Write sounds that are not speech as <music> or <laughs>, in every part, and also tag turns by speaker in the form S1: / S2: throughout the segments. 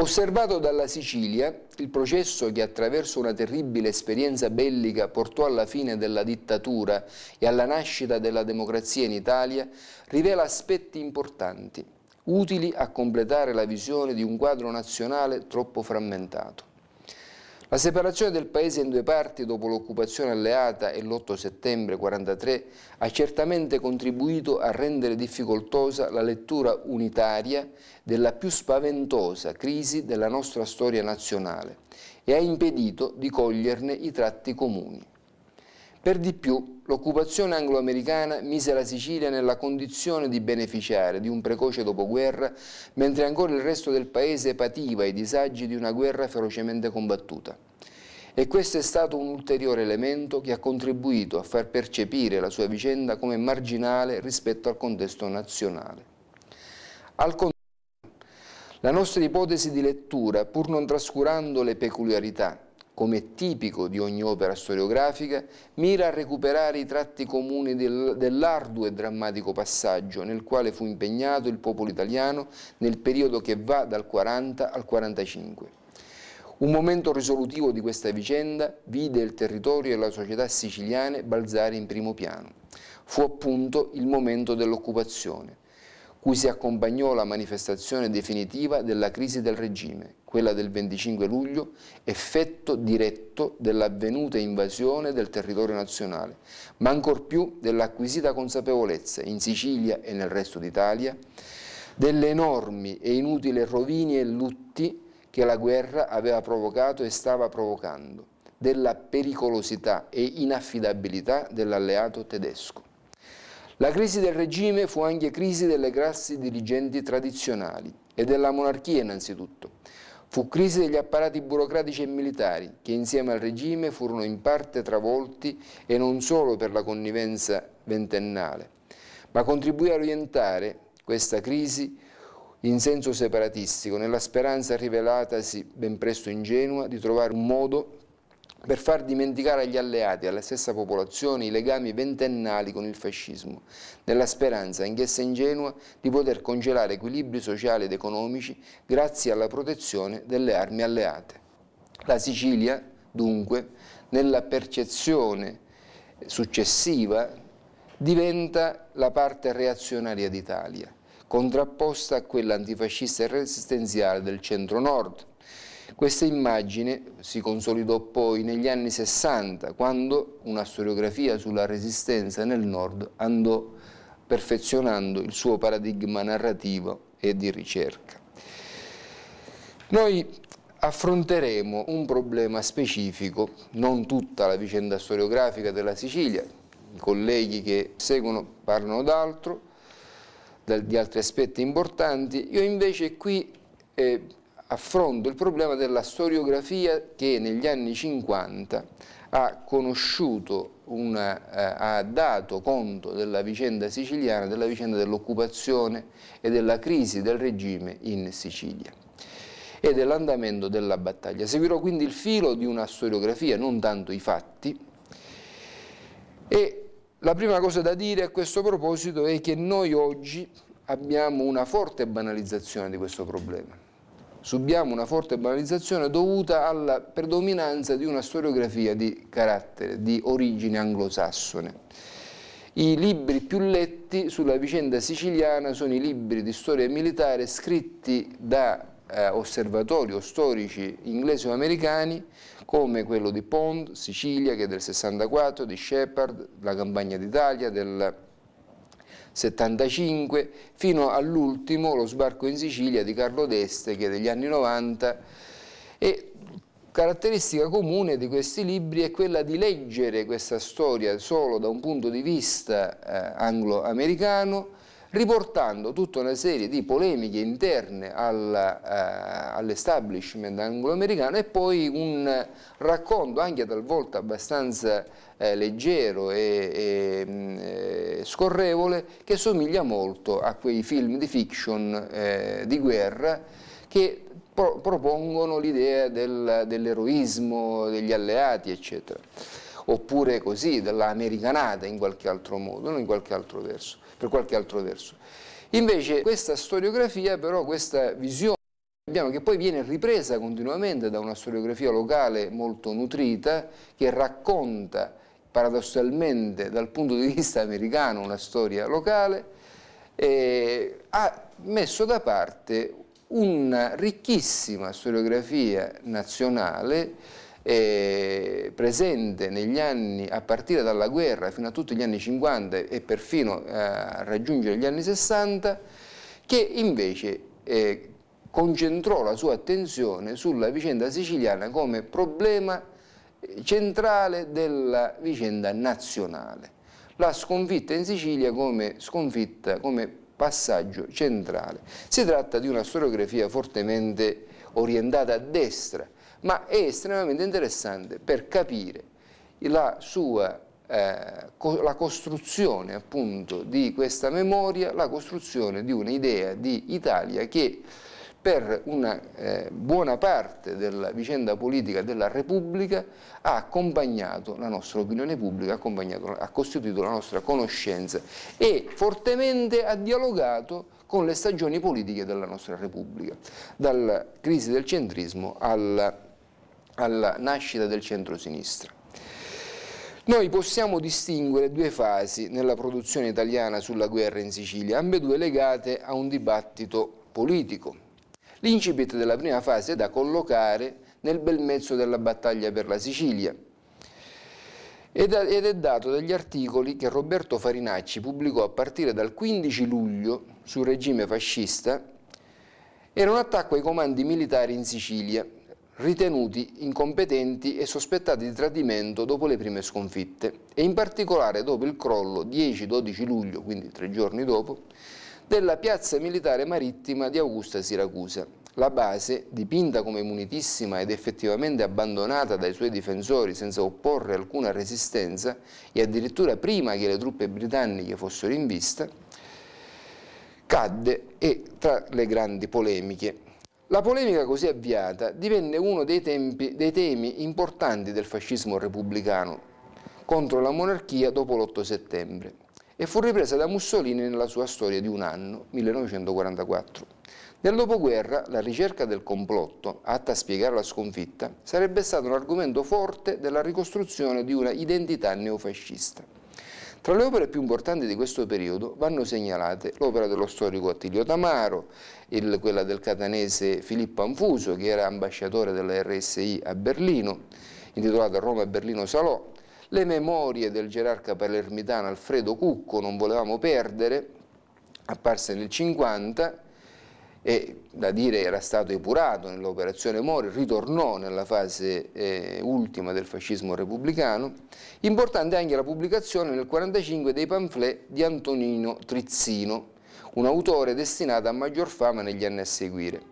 S1: Osservato dalla Sicilia, il processo che attraverso una terribile esperienza bellica portò alla fine della dittatura e alla nascita della democrazia in Italia, rivela aspetti importanti, utili a completare la visione di un quadro nazionale troppo frammentato. La separazione del paese in due parti dopo l'occupazione alleata e l'8 settembre 1943 ha certamente contribuito a rendere difficoltosa la lettura unitaria della più spaventosa crisi della nostra storia nazionale e ha impedito di coglierne i tratti comuni. Per di più, l'occupazione anglo-americana mise la Sicilia nella condizione di beneficiare di un precoce dopoguerra, mentre ancora il resto del paese pativa i disagi di una guerra ferocemente combattuta. E questo è stato un ulteriore elemento che ha contribuito a far percepire la sua vicenda come marginale rispetto al contesto nazionale. Al contrario, la nostra ipotesi di lettura, pur non trascurando le peculiarità come tipico di ogni opera storiografica, mira a recuperare i tratti comuni del, dell'arduo e drammatico passaggio nel quale fu impegnato il popolo italiano nel periodo che va dal 40 al 45. Un momento risolutivo di questa vicenda vide il territorio e la società siciliane balzare in primo piano. Fu appunto il momento dell'occupazione, cui si accompagnò la manifestazione definitiva della crisi del regime, quella del 25 luglio, effetto diretto dell'avvenuta invasione del territorio nazionale, ma ancor più dell'acquisita consapevolezza in Sicilia e nel resto d'Italia delle enormi e inutili rovini e lutti che la guerra aveva provocato e stava provocando, della pericolosità e inaffidabilità dell'alleato tedesco. La crisi del regime fu anche crisi delle classi dirigenti tradizionali e della monarchia innanzitutto. Fu crisi degli apparati burocratici e militari che insieme al regime furono in parte travolti e non solo per la connivenza ventennale, ma contribuì a orientare questa crisi in senso separatistico nella speranza rivelatasi ben presto ingenua di trovare un modo per far dimenticare agli alleati e alla stessa popolazione i legami ventennali con il fascismo, nella speranza, anch'essa ingenua, di poter congelare equilibri sociali ed economici grazie alla protezione delle armi alleate. La Sicilia, dunque, nella percezione successiva, diventa la parte reazionaria d'Italia, contrapposta a quella antifascista e resistenziale del centro-nord, questa immagine si consolidò poi negli anni 60, quando una storiografia sulla resistenza nel nord andò perfezionando il suo paradigma narrativo e di ricerca. Noi affronteremo un problema specifico, non tutta la vicenda storiografica della Sicilia, i colleghi che seguono parlano d'altro, di altri aspetti importanti, io invece qui eh, affronto il problema della storiografia che negli anni 50 ha conosciuto, una, eh, ha dato conto della vicenda siciliana, della vicenda dell'occupazione e della crisi del regime in Sicilia e dell'andamento della battaglia. Seguirò quindi il filo di una storiografia, non tanto i fatti, e la prima cosa da dire a questo proposito è che noi oggi abbiamo una forte banalizzazione di questo problema subiamo una forte banalizzazione dovuta alla predominanza di una storiografia di carattere, di origine anglosassone. I libri più letti sulla vicenda siciliana sono i libri di storia militare scritti da eh, osservatori o storici inglesi o americani come quello di Pond, Sicilia che è del 64, di Shepard, la campagna d'Italia del 75, fino all'ultimo lo sbarco in Sicilia di Carlo D'Este che è degli anni 90 e caratteristica comune di questi libri è quella di leggere questa storia solo da un punto di vista eh, anglo-americano riportando tutta una serie di polemiche interne al, eh, all'establishment anglo-americano e poi un racconto anche talvolta abbastanza eh, leggero e, e mh, mm, eh, scorrevole che somiglia molto a quei film di fiction eh, di guerra che pro propongono l'idea dell'eroismo, degli alleati eccetera oppure così, della americanata in qualche altro modo, non in qualche altro verso, per qualche altro verso. Invece questa storiografia, però, questa visione che poi viene ripresa continuamente da una storiografia locale molto nutrita che racconta paradossalmente dal punto di vista americano una storia locale, eh, ha messo da parte una ricchissima storiografia nazionale eh, presente negli anni a partire dalla guerra fino a tutti gli anni 50 e perfino eh, a raggiungere gli anni 60 che invece eh, concentrò la sua attenzione sulla vicenda siciliana come problema eh, centrale della vicenda nazionale la sconfitta in Sicilia come sconfitta, come passaggio centrale. Si tratta di una storiografia fortemente orientata a destra, ma è estremamente interessante per capire la sua eh, la costruzione appunto di questa memoria, la costruzione di un'idea di Italia che per una eh, buona parte della vicenda politica della Repubblica ha accompagnato la nostra opinione pubblica, ha, ha costituito la nostra conoscenza e fortemente ha dialogato con le stagioni politiche della nostra Repubblica, dalla crisi del centrismo alla alla nascita del centro-sinistra. Noi possiamo distinguere due fasi nella produzione italiana sulla guerra in Sicilia, ambedue legate a un dibattito politico. L'incipit della prima fase è da collocare nel bel mezzo della battaglia per la Sicilia ed è dato dagli articoli che Roberto Farinacci pubblicò a partire dal 15 luglio sul regime fascista era un attacco ai comandi militari in Sicilia ritenuti incompetenti e sospettati di tradimento dopo le prime sconfitte e in particolare dopo il crollo 10-12 luglio, quindi tre giorni dopo, della piazza militare marittima di Augusta Siracusa. La base, dipinta come munitissima ed effettivamente abbandonata dai suoi difensori senza opporre alcuna resistenza e addirittura prima che le truppe britanniche fossero in vista, cadde e tra le grandi polemiche la polemica così avviata divenne uno dei, tempi, dei temi importanti del fascismo repubblicano contro la monarchia dopo l'8 settembre e fu ripresa da Mussolini nella sua storia di un anno, 1944. Nel dopoguerra la ricerca del complotto, atta a spiegare la sconfitta, sarebbe stato un argomento forte della ricostruzione di una identità neofascista. Tra le opere più importanti di questo periodo vanno segnalate l'opera dello storico Attilio Tamaro, il, quella del catanese Filippo Anfuso, che era ambasciatore della RSI a Berlino, intitolata Roma e Berlino Salò, le memorie del gerarca palermitano Alfredo Cucco, non volevamo perdere, apparse nel 50, e da dire era stato epurato nell'operazione Mori, ritornò nella fase eh, ultima del fascismo repubblicano. Importante anche la pubblicazione nel 1945 dei pamphlet di Antonino Trizzino, un autore destinato a maggior fama negli anni a seguire.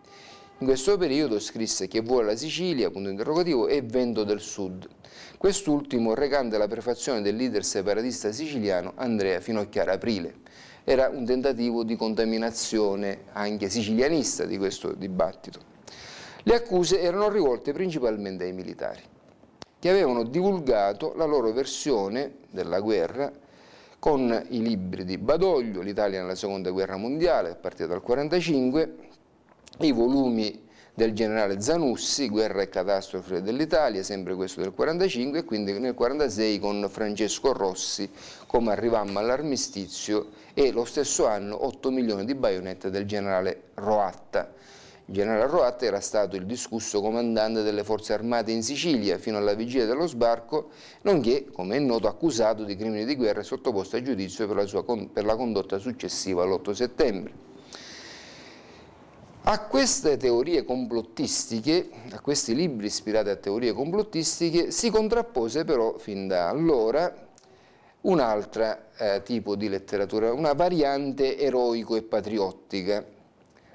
S1: In questo periodo scrisse Che vuole la Sicilia, punto interrogativo, e Vento del Sud. Quest'ultimo recante la prefazione del leader separatista siciliano Andrea Finocchiara Aprile era un tentativo di contaminazione anche sicilianista di questo dibattito. Le accuse erano rivolte principalmente ai militari, che avevano divulgato la loro versione della guerra con i libri di Badoglio, l'Italia nella seconda guerra mondiale, a partire dal 1945, i volumi del generale Zanussi, Guerra e catastrofe dell'Italia, sempre questo del 1945, e quindi nel 1946 con Francesco Rossi come arrivammo all'armistizio e lo stesso anno 8 milioni di baionette del generale Roatta. Il generale Roatta era stato il discusso comandante delle forze armate in Sicilia fino alla vigilia dello sbarco, nonché, come è noto, accusato di crimini di guerra e sottoposto a giudizio per la, sua, per la condotta successiva all'8 settembre. A queste teorie complottistiche, a questi libri ispirati a teorie complottistiche, si contrappose però fin da allora un altro eh, tipo di letteratura, una variante eroico e patriottica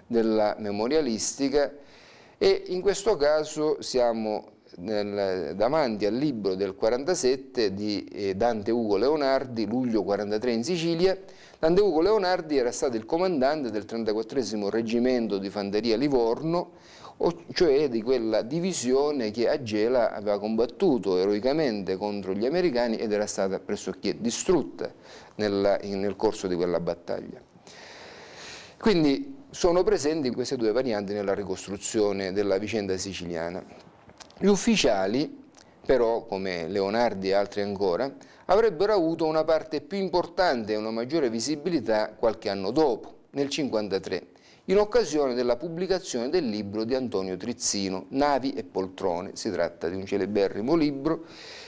S1: della memorialistica e in questo caso siamo nel, davanti al libro del 47 di eh, Dante Ugo Leonardi, Luglio 43 in Sicilia, Landeuco Leonardi era stato il comandante del 34 reggimento di fanteria Livorno, cioè di quella divisione che a Gela aveva combattuto eroicamente contro gli americani ed era stata pressoché distrutta nella, nel corso di quella battaglia. Quindi sono presenti queste due varianti nella ricostruzione della vicenda siciliana. Gli ufficiali, però, come Leonardi e altri ancora, avrebbero avuto una parte più importante e una maggiore visibilità qualche anno dopo, nel 1953, in occasione della pubblicazione del libro di Antonio Trizzino, Navi e poltrone. Si tratta di un celeberrimo libro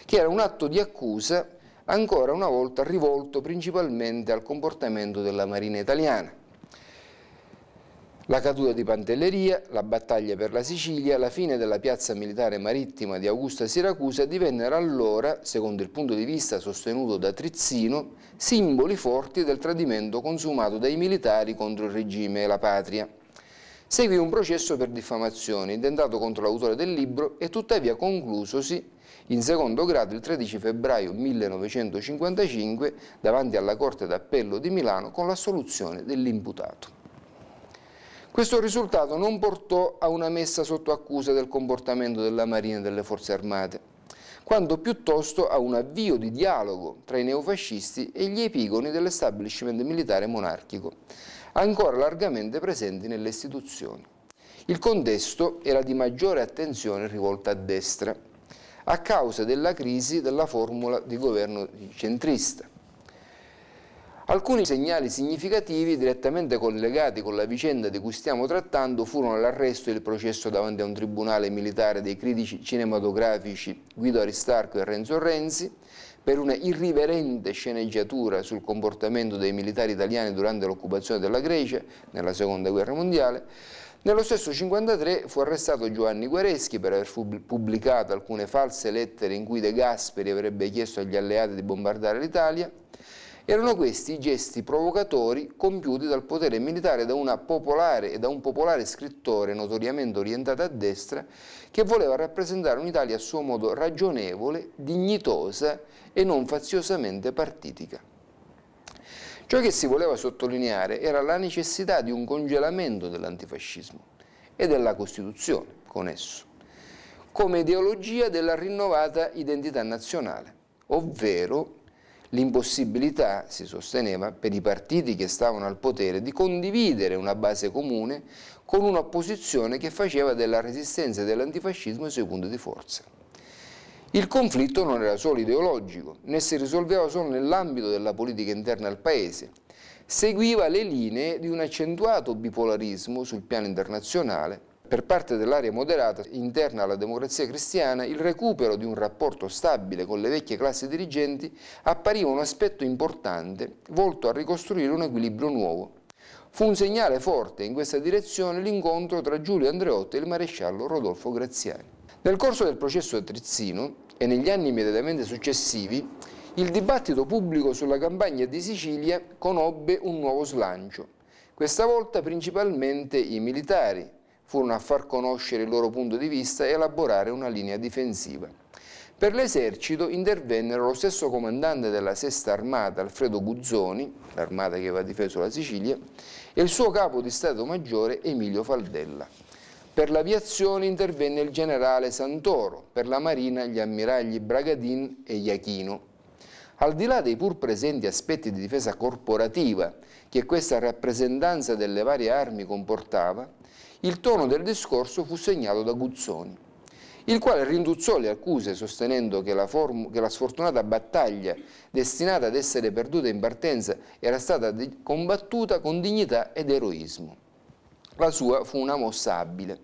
S1: che era un atto di accusa ancora una volta rivolto principalmente al comportamento della Marina italiana la caduta di Pantelleria, la battaglia per la Sicilia, la fine della piazza militare marittima di Augusta Siracusa divennero allora, secondo il punto di vista sostenuto da Trizzino, simboli forti del tradimento consumato dai militari contro il regime e la patria. Seguì un processo per diffamazione intentato contro l'autore del libro e tuttavia conclusosi in secondo grado il 13 febbraio 1955 davanti alla Corte d'Appello di Milano con l'assoluzione dell'imputato. Questo risultato non portò a una messa sotto accusa del comportamento della Marina e delle Forze Armate, quanto piuttosto a un avvio di dialogo tra i neofascisti e gli epigoni dell'establishment militare monarchico, ancora largamente presenti nelle istituzioni. Il contesto era di maggiore attenzione rivolta a destra, a causa della crisi della formula di governo centrista Alcuni segnali significativi direttamente collegati con la vicenda di cui stiamo trattando furono l'arresto e il processo davanti a un tribunale militare dei critici cinematografici Guido Aristarco e Renzo Renzi per una irriverente sceneggiatura sul comportamento dei militari italiani durante l'occupazione della Grecia nella Seconda Guerra Mondiale, nello stesso 1953 fu arrestato Giovanni Guareschi per aver pubblicato alcune false lettere in cui De Gasperi avrebbe chiesto agli alleati di bombardare l'Italia erano questi i gesti provocatori compiuti dal potere militare da, popolare, da un popolare scrittore notoriamente orientato a destra che voleva rappresentare un'Italia a suo modo ragionevole, dignitosa e non faziosamente partitica. Ciò che si voleva sottolineare era la necessità di un congelamento dell'antifascismo e della Costituzione con esso, come ideologia della rinnovata identità nazionale, ovvero l'impossibilità, si sosteneva, per i partiti che stavano al potere di condividere una base comune con un'opposizione che faceva della resistenza e dell'antifascismo i suoi punti di forza. Il conflitto non era solo ideologico, né si risolveva solo nell'ambito della politica interna al Paese, seguiva le linee di un accentuato bipolarismo sul piano internazionale per parte dell'area moderata, interna alla democrazia cristiana, il recupero di un rapporto stabile con le vecchie classi dirigenti appariva un aspetto importante volto a ricostruire un equilibrio nuovo. Fu un segnale forte in questa direzione l'incontro tra Giulio Andreotti e il maresciallo Rodolfo Graziani. Nel corso del processo a Trizzino e negli anni immediatamente successivi, il dibattito pubblico sulla campagna di Sicilia conobbe un nuovo slancio. Questa volta principalmente i militari, furono a far conoscere il loro punto di vista e elaborare una linea difensiva. Per l'esercito intervennero lo stesso comandante della Sesta Armata, Alfredo Guzzoni, l'armata che aveva difeso la Sicilia, e il suo capo di Stato Maggiore Emilio Faldella. Per l'aviazione intervenne il generale Santoro, per la marina gli ammiragli Bragadin e Iachino. Al di là dei pur presenti aspetti di difesa corporativa che questa rappresentanza delle varie armi comportava, il tono del discorso fu segnato da Guzzoni, il quale rinduzzò le accuse sostenendo che la, che la sfortunata battaglia destinata ad essere perduta in partenza era stata combattuta con dignità ed eroismo. La sua fu una mossa abile,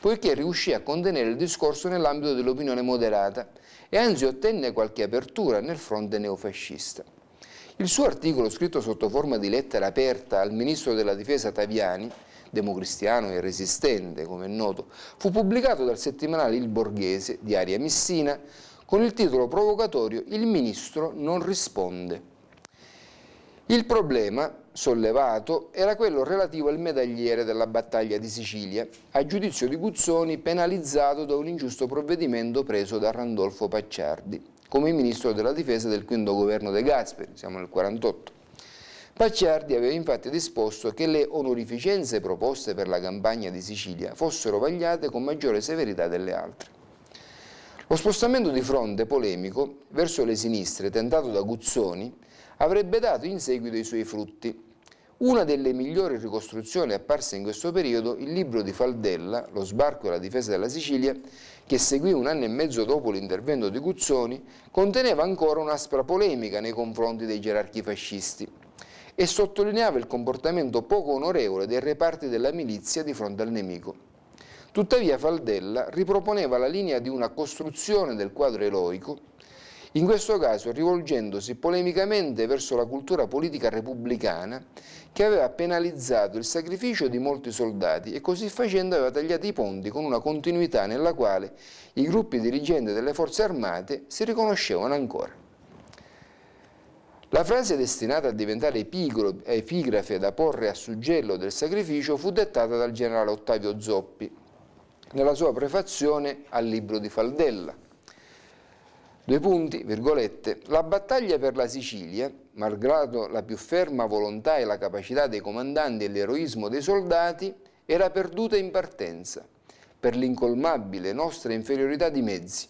S1: poiché riuscì a contenere il discorso nell'ambito dell'opinione moderata e anzi ottenne qualche apertura nel fronte neofascista. Il suo articolo, scritto sotto forma di lettera aperta al ministro della difesa Taviani, democristiano e resistente, come è noto, fu pubblicato dal settimanale Il Borghese di Aria Missina con il titolo provocatorio Il ministro non risponde. Il problema sollevato era quello relativo al medagliere della battaglia di Sicilia, a giudizio di Guzzoni penalizzato da un ingiusto provvedimento preso da Randolfo Pacciardi come ministro della difesa del quinto governo De Gasperi, siamo nel 48. Pacciardi aveva infatti disposto che le onorificenze proposte per la campagna di Sicilia fossero vagliate con maggiore severità delle altre. Lo spostamento di fronte polemico verso le sinistre tentato da Guzzoni avrebbe dato in seguito i suoi frutti. Una delle migliori ricostruzioni apparse in questo periodo, il libro di Faldella, Lo sbarco e la difesa della Sicilia, che seguì un anno e mezzo dopo l'intervento di Guzzoni, conteneva ancora un'aspra polemica nei confronti dei gerarchi fascisti e sottolineava il comportamento poco onorevole dei reparti della milizia di fronte al nemico. Tuttavia Faldella riproponeva la linea di una costruzione del quadro eroico, in questo caso rivolgendosi polemicamente verso la cultura politica repubblicana che aveva penalizzato il sacrificio di molti soldati e così facendo aveva tagliato i ponti con una continuità nella quale i gruppi dirigenti delle forze armate si riconoscevano ancora. La frase destinata a diventare epigrafe da porre a suggello del sacrificio fu dettata dal generale Ottavio Zoppi nella sua prefazione al libro di Faldella. Due punti, virgolette, la battaglia per la Sicilia, malgrado la più ferma volontà e la capacità dei comandanti e l'eroismo dei soldati, era perduta in partenza per l'incolmabile nostra inferiorità di mezzi.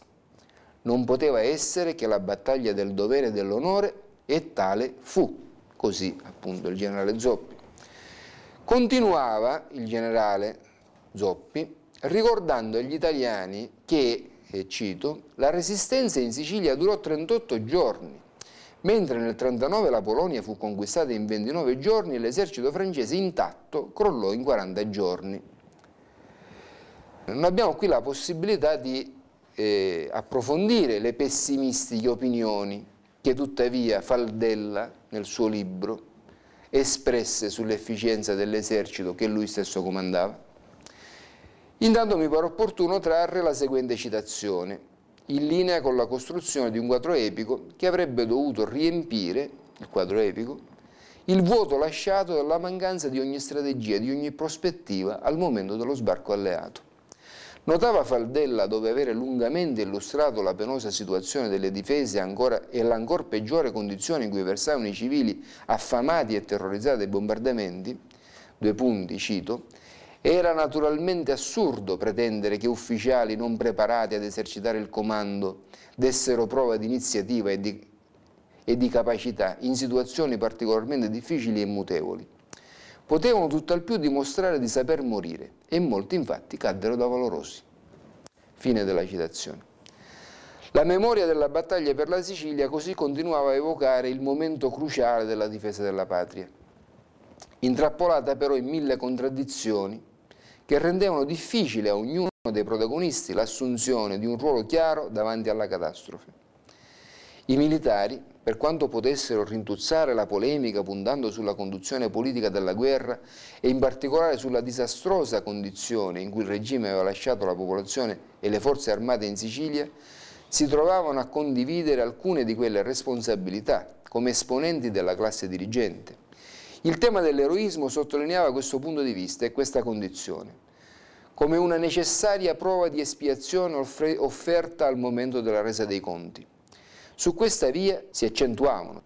S1: Non poteva essere che la battaglia del dovere e dell'onore e tale fu, così appunto il generale Zoppi. Continuava il generale Zoppi ricordando agli italiani che, e cito, la resistenza in Sicilia durò 38 giorni, mentre nel 1939 la Polonia fu conquistata in 29 giorni e l'esercito francese intatto crollò in 40 giorni. Non abbiamo qui la possibilità di eh, approfondire le pessimistiche opinioni che tuttavia Faldella, nel suo libro, espresse sull'efficienza dell'esercito che lui stesso comandava. Intanto mi pare opportuno trarre la seguente citazione, in linea con la costruzione di un quadro epico che avrebbe dovuto riempire, il quadro epico, il vuoto lasciato dalla mancanza di ogni strategia, di ogni prospettiva al momento dello sbarco alleato. Notava Faldella, dove avere lungamente illustrato la penosa situazione delle difese ancora, e l'ancor peggiore condizione in cui versavano i civili affamati e terrorizzati dai bombardamenti, due punti cito, era naturalmente assurdo pretendere che ufficiali non preparati ad esercitare il comando dessero prova di iniziativa e di, e di capacità in situazioni particolarmente difficili e mutevoli potevano tutt'al più dimostrare di saper morire e molti infatti caddero da valorosi. Fine della citazione. La memoria della battaglia per la Sicilia così continuava a evocare il momento cruciale della difesa della patria, intrappolata però in mille contraddizioni che rendevano difficile a ognuno dei protagonisti l'assunzione di un ruolo chiaro davanti alla catastrofe. I militari, per quanto potessero rintuzzare la polemica puntando sulla conduzione politica della guerra e in particolare sulla disastrosa condizione in cui il regime aveva lasciato la popolazione e le forze armate in Sicilia, si trovavano a condividere alcune di quelle responsabilità come esponenti della classe dirigente. Il tema dell'eroismo sottolineava questo punto di vista e questa condizione, come una necessaria prova di espiazione offerta al momento della resa dei conti. Su questa via si accentuavano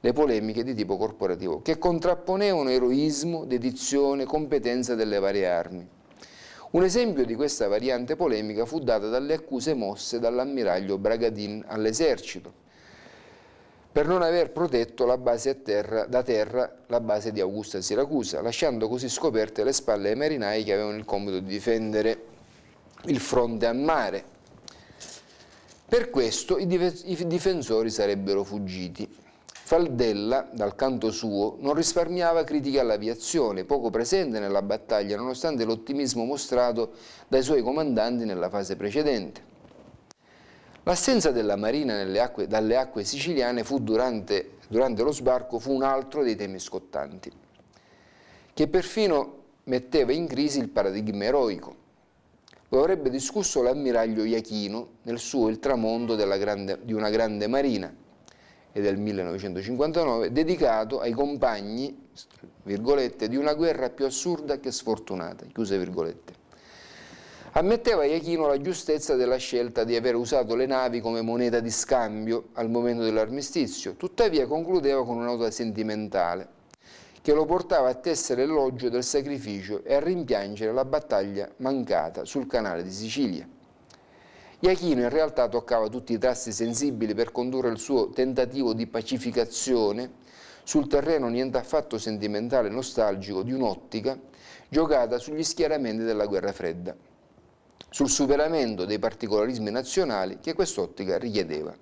S1: le polemiche di tipo corporativo, che contrapponevano eroismo, dedizione, competenza delle varie armi. Un esempio di questa variante polemica fu data dalle accuse mosse dall'ammiraglio Bragadin all'esercito, per non aver protetto la base a terra, da terra la base di Augusta Siracusa, lasciando così scoperte le spalle ai marinai che avevano il compito di difendere il fronte a mare per questo i, i difensori sarebbero fuggiti. Faldella, dal canto suo, non risparmiava critiche all'aviazione, poco presente nella battaglia nonostante l'ottimismo mostrato dai suoi comandanti nella fase precedente. L'assenza della Marina acque, dalle acque siciliane fu durante, durante lo sbarco fu un altro dei temi scottanti, che perfino metteva in crisi il paradigma eroico lo avrebbe discusso l'ammiraglio Iachino nel suo Il tramonto grande, di una grande marina e del 1959, dedicato ai compagni, di una guerra più assurda che sfortunata, Ammetteva Iachino la giustezza della scelta di aver usato le navi come moneta di scambio al momento dell'armistizio, tuttavia concludeva con una nota sentimentale che lo portava a tessere elogio del sacrificio e a rimpiangere la battaglia mancata sul canale di Sicilia. Iachino in realtà toccava tutti i tasti sensibili per condurre il suo tentativo di pacificazione sul terreno niente affatto sentimentale e nostalgico di un'ottica giocata sugli schieramenti della guerra fredda, sul superamento dei particolarismi nazionali che quest'ottica richiedeva.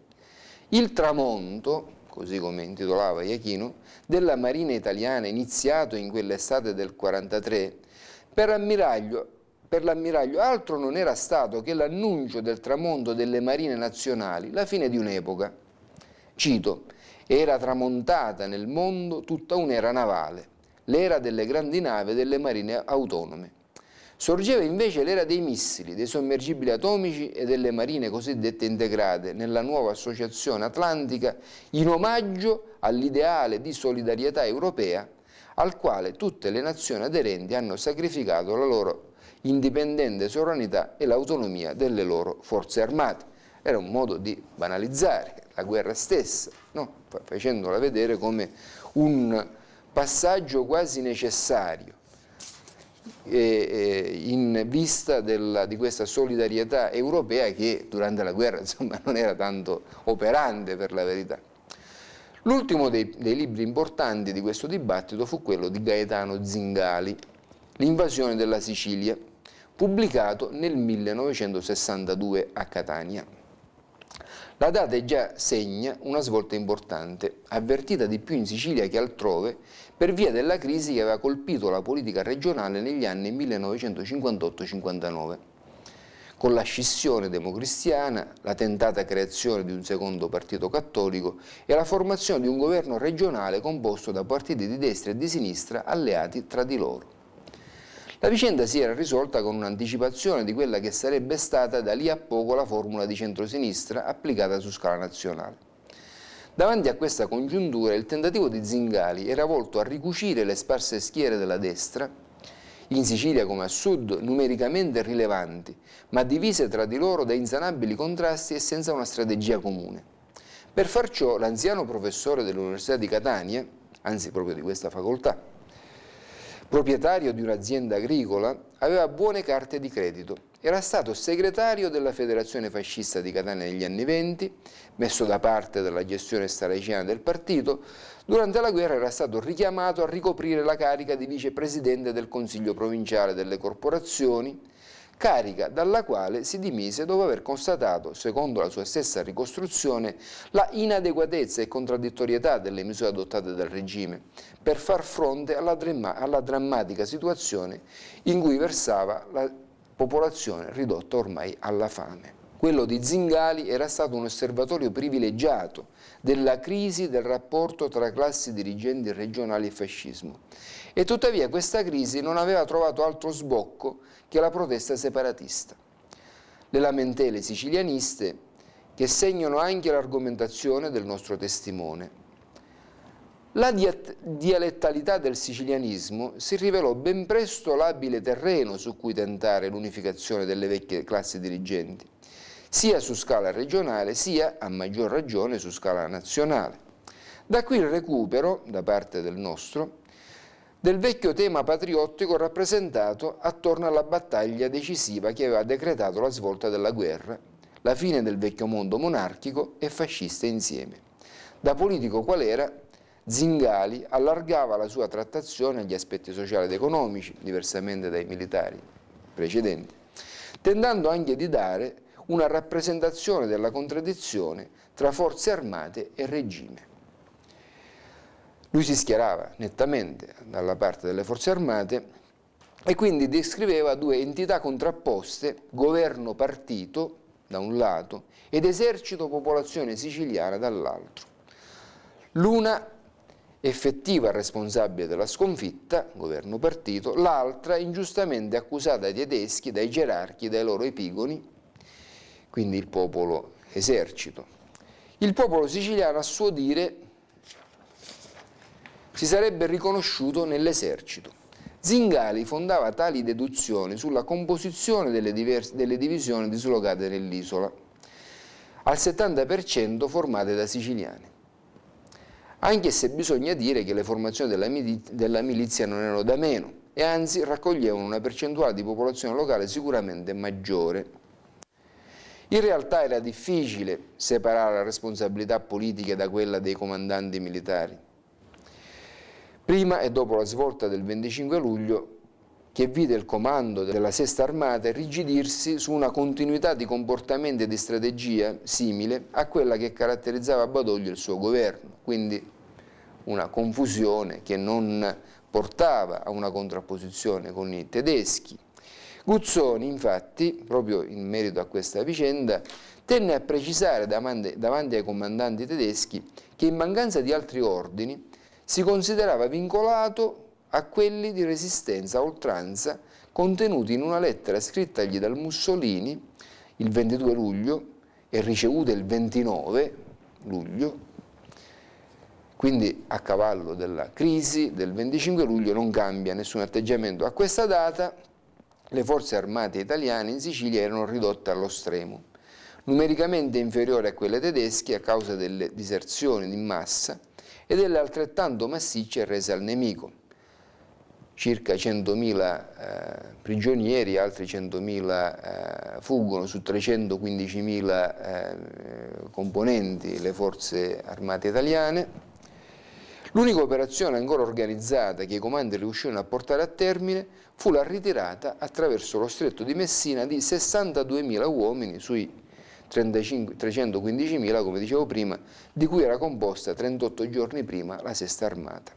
S1: Il tramonto, così come intitolava Iachino, della Marina italiana iniziato in quell'estate del 43, per ammiraglio per l'ammiraglio altro non era stato che l'annuncio del tramonto delle marine nazionali, la fine di un'epoca. Cito, era tramontata nel mondo tutta un'era navale, l'era delle grandi navi delle marine autonome. Sorgeva invece l'era dei missili, dei sommergibili atomici e delle marine cosiddette integrate nella nuova associazione atlantica in omaggio all'ideale di solidarietà europea al quale tutte le nazioni aderenti hanno sacrificato la loro indipendente sovranità e l'autonomia delle loro forze armate. Era un modo di banalizzare la guerra stessa, no? facendola vedere come un passaggio quasi necessario in vista della, di questa solidarietà europea che durante la guerra <laughs> insomma, non era tanto operante per la verità. L'ultimo dei, dei libri importanti di questo dibattito fu quello di Gaetano Zingali, L'invasione della Sicilia, pubblicato nel 1962 a Catania. La data già segna una svolta importante, avvertita di più in Sicilia che altrove, per via della crisi che aveva colpito la politica regionale negli anni 1958-59. Con la scissione democristiana, la tentata creazione di un secondo partito cattolico e la formazione di un governo regionale composto da partiti di destra e di sinistra alleati tra di loro. La vicenda si era risolta con un'anticipazione di quella che sarebbe stata da lì a poco la formula di centrosinistra applicata su scala nazionale. Davanti a questa congiuntura il tentativo di Zingali era volto a ricucire le sparse schiere della destra, in Sicilia come a sud numericamente rilevanti, ma divise tra di loro da insanabili contrasti e senza una strategia comune. Per far ciò l'anziano professore dell'Università di Catania, anzi proprio di questa facoltà, proprietario di un'azienda agricola, aveva buone carte di credito. Era stato segretario della Federazione Fascista di Catania negli anni Venti, messo da parte dalla gestione stareciana del partito, durante la guerra era stato richiamato a ricoprire la carica di vicepresidente del Consiglio Provinciale delle Corporazioni carica dalla quale si dimise dopo aver constatato, secondo la sua stessa ricostruzione, la inadeguatezza e contraddittorietà delle misure adottate dal regime per far fronte alla, alla drammatica situazione in cui versava la popolazione ridotta ormai alla fame quello di Zingali era stato un osservatorio privilegiato della crisi del rapporto tra classi dirigenti regionali e fascismo. E tuttavia questa crisi non aveva trovato altro sbocco che la protesta separatista. Le lamentele sicilianiste che segnano anche l'argomentazione del nostro testimone. La dialettalità del sicilianismo si rivelò ben presto l'abile terreno su cui tentare l'unificazione delle vecchie classi dirigenti sia su scala regionale sia, a maggior ragione, su scala nazionale. Da qui il recupero, da parte del nostro, del vecchio tema patriottico rappresentato attorno alla battaglia decisiva che aveva decretato la svolta della guerra, la fine del vecchio mondo monarchico e fascista insieme. Da politico qual era, Zingali allargava la sua trattazione agli aspetti sociali ed economici, diversamente dai militari precedenti, tentando anche di dare una rappresentazione della contraddizione tra forze armate e regime. Lui si schierava nettamente dalla parte delle forze armate e quindi descriveva due entità contrapposte, governo-partito da un lato ed esercito-popolazione siciliana dall'altro. L'una effettiva responsabile della sconfitta, governo partito, l'altra ingiustamente accusata dai tedeschi, dai gerarchi, dai loro epigoni, quindi il popolo esercito. Il popolo siciliano, a suo dire, si sarebbe riconosciuto nell'esercito. Zingali fondava tali deduzioni sulla composizione delle, diverse, delle divisioni dislocate nell'isola, al 70% formate da siciliani. Anche se bisogna dire che le formazioni della, della milizia non erano da meno e anzi raccoglievano una percentuale di popolazione locale sicuramente maggiore in realtà era difficile separare la responsabilità politica da quella dei comandanti militari. Prima e dopo la svolta del 25 luglio, che vide il comando della Sesta Armata rigidirsi su una continuità di comportamenti e di strategia simile a quella che caratterizzava Badoglio e il suo governo, quindi una confusione che non portava a una contrapposizione con i tedeschi, Guzzoni, infatti, proprio in merito a questa vicenda, tenne a precisare davanti ai comandanti tedeschi che in mancanza di altri ordini si considerava vincolato a quelli di resistenza a oltranza contenuti in una lettera scrittagli dal Mussolini il 22 luglio e ricevuta il 29 luglio, quindi a cavallo della crisi del 25 luglio non cambia nessun atteggiamento a questa data le forze armate italiane in Sicilia erano ridotte allo stremo, numericamente inferiori a quelle tedesche a causa delle diserzioni in massa e delle altrettanto massicce rese al nemico. Circa 100.000 eh, prigionieri, altri 100.000 eh, fuggono su 315.000 eh, componenti le forze armate italiane L'unica operazione ancora organizzata che i comandi riuscirono a portare a termine fu la ritirata attraverso lo stretto di Messina di 62.000 uomini sui 315.000, come dicevo prima, di cui era composta 38 giorni prima la Sesta Armata.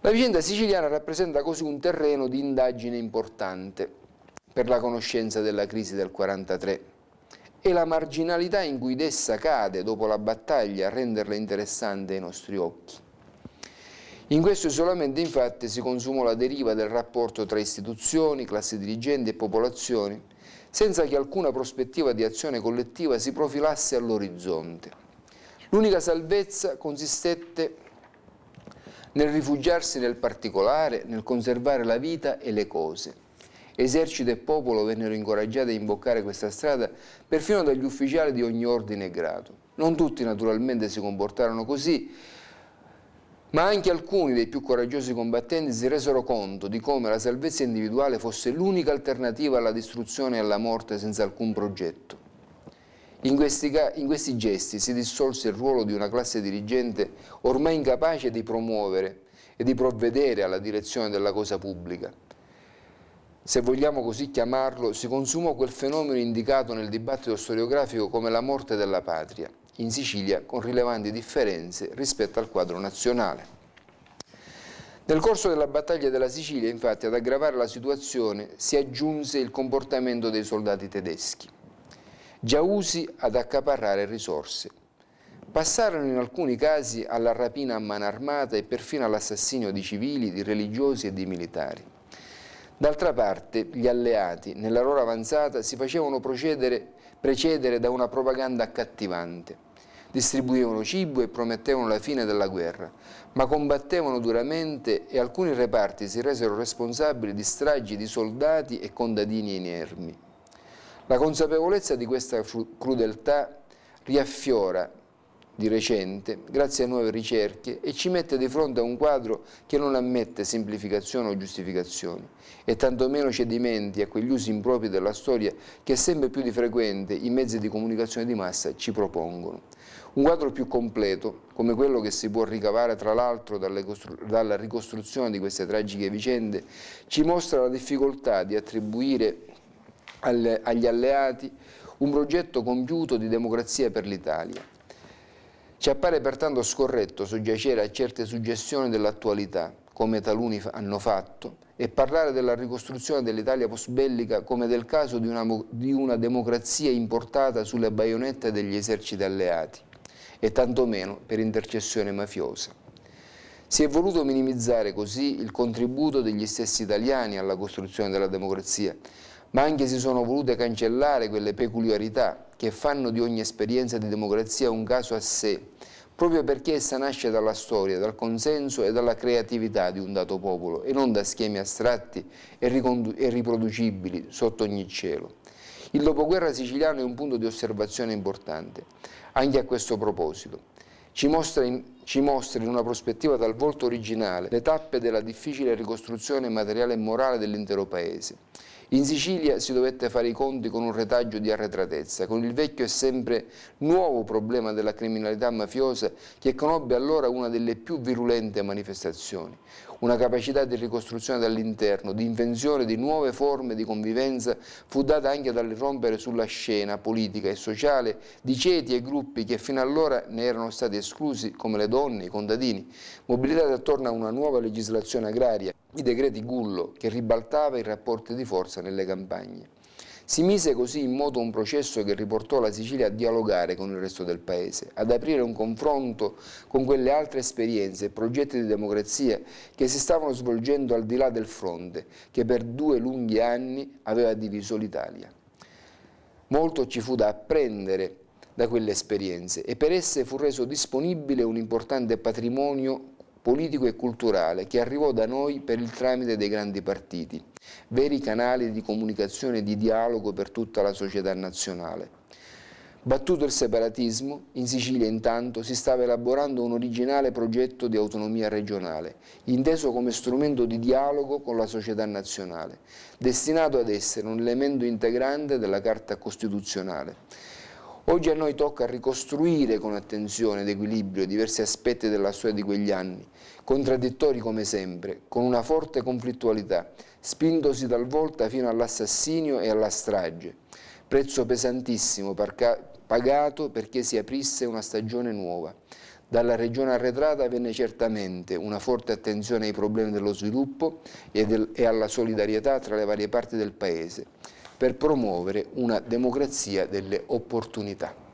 S1: La vicenda siciliana rappresenta così un terreno di indagine importante per la conoscenza della crisi del 1943 e la marginalità in cui essa cade dopo la battaglia a renderla interessante ai nostri occhi. In questo isolamento infatti si consumò la deriva del rapporto tra istituzioni, classi dirigenti e popolazioni, senza che alcuna prospettiva di azione collettiva si profilasse all'orizzonte. L'unica salvezza consistette nel rifugiarsi nel particolare, nel conservare la vita e le cose Esercito e popolo vennero incoraggiati a imboccare questa strada perfino dagli ufficiali di ogni ordine e grado. Non tutti naturalmente si comportarono così, ma anche alcuni dei più coraggiosi combattenti si resero conto di come la salvezza individuale fosse l'unica alternativa alla distruzione e alla morte senza alcun progetto. In questi, in questi, gesti si dissolse il ruolo di una classe dirigente ormai incapace di promuovere e di provvedere alla direzione della cosa pubblica se vogliamo così chiamarlo, si consumò quel fenomeno indicato nel dibattito storiografico come la morte della patria, in Sicilia con rilevanti differenze rispetto al quadro nazionale. Nel corso della battaglia della Sicilia, infatti, ad aggravare la situazione si aggiunse il comportamento dei soldati tedeschi, già usi ad accaparrare risorse. Passarono in alcuni casi alla rapina a mano armata e perfino all'assassinio di civili, di religiosi e di militari. D'altra parte, gli alleati, nella loro avanzata, si facevano precedere da una propaganda accattivante. Distribuivano cibo e promettevano la fine della guerra, ma combattevano duramente e alcuni reparti si resero responsabili di stragi di soldati e contadini inermi. La consapevolezza di questa crudeltà riaffiora di recente, grazie a nuove ricerche, e ci mette di fronte a un quadro che non ammette semplificazioni o giustificazioni, e tantomeno cedimenti a quegli usi impropri della storia che sempre più di frequente i mezzi di comunicazione di massa ci propongono. Un quadro più completo, come quello che si può ricavare tra l'altro dalla ricostruzione di queste tragiche vicende, ci mostra la difficoltà di attribuire agli alleati un progetto compiuto di democrazia per l'Italia ci appare pertanto scorretto soggiacere a certe suggestioni dell'attualità, come taluni hanno fatto, e parlare della ricostruzione dell'Italia postbellica come del caso di una, di una democrazia importata sulle baionette degli eserciti alleati, e tantomeno per intercessione mafiosa. Si è voluto minimizzare così il contributo degli stessi italiani alla costruzione della democrazia, ma anche si sono volute cancellare quelle peculiarità che fanno di ogni esperienza di democrazia un caso a sé, proprio perché essa nasce dalla storia, dal consenso e dalla creatività di un dato popolo e non da schemi astratti e riproducibili sotto ogni cielo. Il dopoguerra siciliano è un punto di osservazione importante, anche a questo proposito. Ci mostra, in, ci mostra in una prospettiva dal volto originale le tappe della difficile ricostruzione materiale e morale dell'intero paese in Sicilia si dovette fare i conti con un retaggio di arretratezza, con il vecchio e sempre nuovo problema della criminalità mafiosa che conobbe allora una delle più virulente manifestazioni una capacità di ricostruzione dall'interno, di invenzione di nuove forme di convivenza fu data anche dall'irrompere sulla scena politica e sociale di ceti e gruppi che fino allora ne erano stati esclusi come le donne, i contadini, mobilitati attorno a una nuova legislazione agraria, i decreti Gullo che ribaltava i rapporti di forza nelle campagne. Si mise così in moto un processo che riportò la Sicilia a dialogare con il resto del Paese, ad aprire un confronto con quelle altre esperienze e progetti di democrazia che si stavano svolgendo al di là del fronte, che per due lunghi anni aveva diviso l'Italia. Molto ci fu da apprendere da quelle esperienze e per esse fu reso disponibile un importante patrimonio politico e culturale che arrivò da noi per il tramite dei grandi partiti, veri canali di comunicazione e di dialogo per tutta la società nazionale. Battuto il separatismo, in Sicilia intanto si stava elaborando un originale progetto di autonomia regionale, inteso come strumento di dialogo con la società nazionale, destinato ad essere un elemento integrante della Carta Costituzionale Oggi a noi tocca ricostruire con attenzione ed equilibrio diversi aspetti della storia di quegli anni, contraddittori come sempre, con una forte conflittualità, spintosi talvolta fino all'assassinio e alla strage, prezzo pesantissimo pagato perché si aprisse una stagione nuova. Dalla regione arretrata venne certamente una forte attenzione ai problemi dello sviluppo e, del, e alla solidarietà tra le varie parti del Paese per promuovere una democrazia delle opportunità.